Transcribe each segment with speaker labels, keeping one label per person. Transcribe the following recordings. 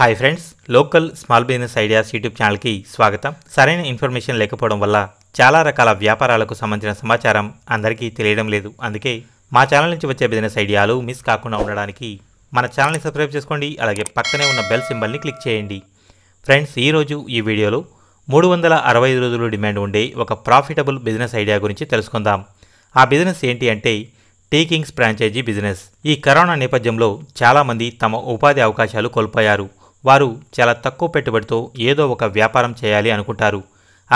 Speaker 1: hi friends local small business ideas YouTube ఛానల్కి స్వాగతం సరైన ఇన్ఫర్మేషన్ లేకపోవడం వల్ల చాలా రకాల వ్యాపారాలకు సంబంధించిన సమాచారం అందరికీ తెలియడం లేదు అందుకే మా ఛానల్ నుంచి వచ్చే బిజినెస్ ఐడియాలు మిస్ కాకుండా ఉండడానికి మన ఛానల్ని సబ్స్క్రైబ్ చేసుకోండి అలాగే పక్కనే ఉన్న బెల్ సింబల్ని క్లిక్ చేయండి ఫ్రెండ్స్ ఈరోజు ఈ వీడియోలో మూడు వందల అరవై ఐదు రోజులు డిమాండ్ ఉండే ఒక ప్రాఫిటబుల్ బిజినెస్ ఐడియా గురించి తెలుసుకుందాం ఆ బిజినెస్ ఏంటి అంటే టీకింగ్స్ ఫ్రాంచైజీ బిజినెస్ ఈ కరోనా నేపథ్యంలో చాలామంది తమ ఉపాధి అవకాశాలు కోల్పోయారు వారు చాలా తక్కువ పెట్టుబడితో ఏదో ఒక వ్యాపారం చేయాలి అనుకుంటారు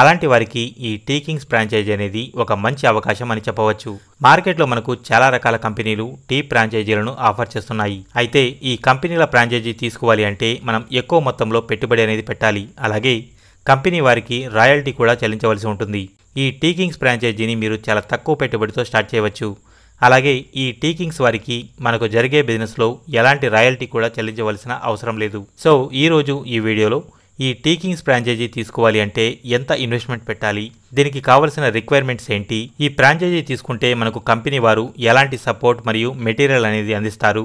Speaker 1: అలాంటి వారికి ఈ టీకింగ్స్ ఫ్రాంచైజీ అనేది ఒక మంచి అవకాశం అని చెప్పవచ్చు మార్కెట్లో మనకు చాలా రకాల కంపెనీలు టీ ఫ్రాంచైజీలను ఆఫర్ చేస్తున్నాయి అయితే ఈ కంపెనీల ఫ్రాంచైజీ తీసుకోవాలి అంటే మనం ఎక్కువ మొత్తంలో పెట్టుబడి అనేది పెట్టాలి అలాగే కంపెనీ వారికి రాయల్టీ కూడా చెల్లించవలసి ఉంటుంది ఈ టీకింగ్స్ ఫ్రాంచైజీని మీరు చాలా తక్కువ పెట్టుబడితో స్టార్ట్ చేయవచ్చు అలాగే ఈ టీకింగ్స్ వారికి మనకు జరిగే బిజినెస్లో ఎలాంటి రాయల్టీ కూడా చెల్లించవలసిన అవసరం లేదు సో ఈరోజు ఈ వీడియోలో ఈ టీకింగ్స్ ఫ్రాంచైజీ తీసుకోవాలి అంటే ఎంత ఇన్వెస్ట్మెంట్ పెట్టాలి దీనికి కావలసిన రిక్వైర్మెంట్స్ ఏంటి ఈ ఫ్రాంచైజీ తీసుకుంటే మనకు కంపెనీ వారు ఎలాంటి సపోర్ట్ మరియు మెటీరియల్ అనేది అందిస్తారు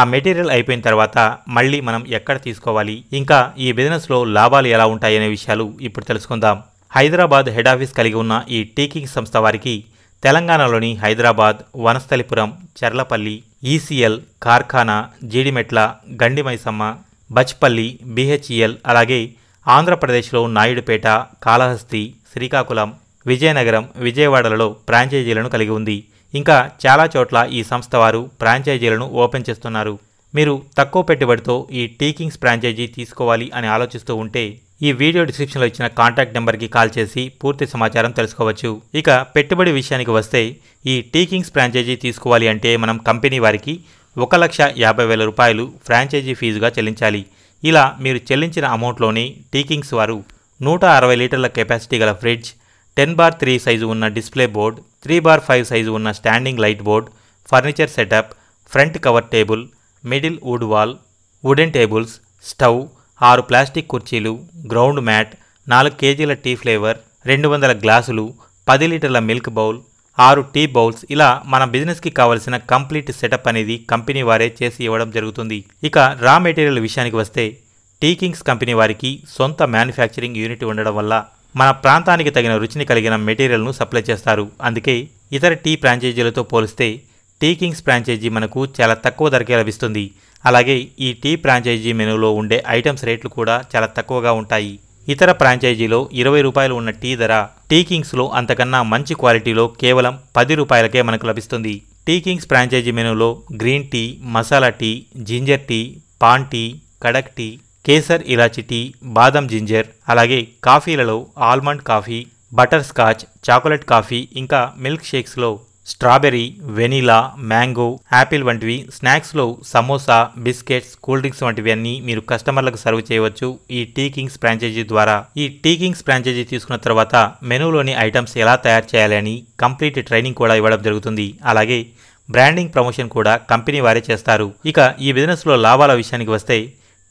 Speaker 1: ఆ మెటీరియల్ అయిపోయిన తర్వాత మళ్ళీ మనం ఎక్కడ తీసుకోవాలి ఇంకా ఈ బిజినెస్లో లాభాలు ఎలా ఉంటాయనే విషయాలు ఇప్పుడు తెలుసుకుందాం హైదరాబాద్ హెడ్ ఆఫీస్ కలిగి ఉన్న ఈ టీకింగ్ సంస్థ వారికి తెలంగాణలోని హైదరాబాద్ వనస్థలిపురం చర్లపల్లి ఈసీఎల్ కార్ఖానా జీడిమెట్ల గండిమైసమ్మ బచ్పల్లి బీహెచ్ఈఎల్ అలాగే ఆంధ్రప్రదేశ్లో నాయుడుపేట కాళహస్తి శ్రీకాకుళం విజయనగరం విజయవాడలలో ఫ్రాంచైజీలను కలిగి ఉంది ఇంకా చాలా చోట్ల ఈ సంస్థ వారు ఫ్రాంచైజీలను ఓపెన్ చేస్తున్నారు మీరు తక్కువ పెట్టుబడితో ఈ టీకింగ్స్ ఫ్రాంచైజీ తీసుకోవాలి అని ఆలోచిస్తూ ఉంటే ఈ వీడియో డిస్క్రిప్షన్లో ఇచ్చిన కాంటాక్ట్ నెంబర్కి కాల్ చేసి పూర్తి సమాచారం తెలుసుకోవచ్చు ఇక పెట్టుబడి విషయానికి వస్తే ఈ టీకింగ్స్ ఫ్రాంచైజీ తీసుకోవాలి అంటే మనం కంపెనీ వారికి ఒక లక్ష యాభై వేల రూపాయలు ఫ్రాంచైజీ ఫీజుగా చెల్లించాలి ఇలా మీరు చెల్లించిన అమౌంట్లోని టీకింగ్స్ వారు నూట అరవై లీటర్ల కెపాసిటీ గల fridge ten bar three size ఉన్న display board three bar five size ఉన్న standing light board furniture setup front cover table middle wood wall wooden tables stove ఆరు ప్లాస్టిక్ కుర్చీలు గ్రౌండ్ మ్యాట్ నాలుగు కేజీల టీ ఫ్లేవర్ రెండు వందల గ్లాసులు పది లీటర్ల మిల్క్ బౌల్ ఆరు టీ బౌల్స్ ఇలా మన బిజినెస్కి కావలసిన కంప్లీట్ సెటప్ అనేది కంపెనీ వారే చేసి ఇవ్వడం జరుగుతుంది ఇక రా మెటీరియల్ విషయానికి వస్తే టీ కింగ్స్ కంపెనీ వారికి సొంత మ్యానుఫ్యాక్చరింగ్ యూనిట్ ఉండడం వల్ల మన ప్రాంతానికి తగిన రుచిని కలిగిన మెటీరియల్ను సప్లై చేస్తారు అందుకే ఇతర టీ ఫ్రాంచైజీలతో పోలిస్తే టీ కింగ్స్ ఫ్రాంచైజీ మనకు చాలా తక్కువ ధరకే లభిస్తుంది అలాగే ఈ టీ ఫ్రాంచైజీ మెనూలో ఉండే ఐటమ్స్ రేట్లు కూడా చాలా తక్కువగా ఉంటాయి ఇతర ఫ్రాంచైజీలో ఇరవై రూపాయలు ఉన్న టీ ధర టీ కింగ్స్లో అంతకన్నా మంచి క్వాలిటీలో కేవలం పది రూపాయలకే మనకు లభిస్తుంది టీ కింగ్స్ ఫ్రాంచైజీ మెనూలో green tea masala tea ginger tea paan tea kadak tea kesar elaichi tea badam ginger అలాగే కాఫీలలో almond coffee butter scotch chocolate coffee ఇంకా మిల్క్ షేక్స్లో స్ట్రాబెర్రీ వెనీలా మ్యాంగో యాపిల్ వంటివి స్నాక్స్లో సమోసా బిస్కెట్స్ కూల్ డ్రింక్స్ వంటివి అన్నీ మీరు కస్టమర్లకు సర్వ్ చేయవచ్చు ఈ టీ కింగ్స్ ఫ్రాంచైజీ ద్వారా ఈ టీ కింగ్స్ ఫ్రాంచైజీ తీసుకున్న తర్వాత మెనూలోని ఐటమ్స్ ఎలా తయారు చేయాలని కంప్లీట్ ట్రైనింగ్ కూడా ఇవ్వడం జరుగుతుంది అలాగే బ్రాండింగ్ ప్రమోషన్ కూడా కంపెనీ వారే చేస్తారు ఇక ఈ బిజినెస్లో లాభాల విషయానికి వస్తే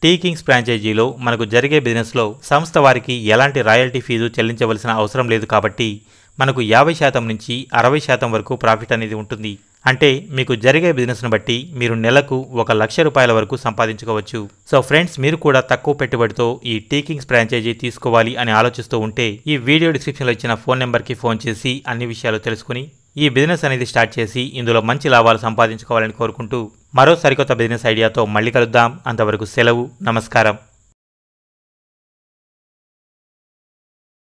Speaker 1: టీ కింగ్స్ ఫ్రాంచైజీలో మనకు జరిగే బిజినెస్లో సంస్థ వారికి ఎలాంటి రాయల్టీ ఫీజు చెల్లించవలసిన అవసరం లేదు కాబట్టి మనకు యాభై శాతం నుంచి అరవై శాతం వరకు ప్రాఫిట్ అనేది ఉంటుంది అంటే మీకు జరిగే బిజినెస్ను బట్టి మీరు నెలకు ఒక లక్ష రూపాయల వరకు సంపాదించుకోవచ్చు సో ఫ్రెండ్స్ మీరు కూడా తక్కువ పెట్టుబడితో ఈ టీకింగ్స్ ఫ్రాంచైజీ తీసుకోవాలి అని ఆలోచిస్తూ ఉంటే ఈ వీడియో డిస్క్రిప్షన్లో ఇచ్చిన ఫోన్ నెంబర్కి ఫోన్ చేసి అన్ని విషయాలు తెలుసుకుని ఈ బిజినెస్ అనేది స్టార్ట్ చేసి ఇందులో మంచి లాభాలు సంపాదించుకోవాలని కోరుకుంటూ మరో సరికొత్త బిజినెస్ ఐడియాతో మళ్ళీ కలుద్దాం అంతవరకు సెలవు నమస్కారం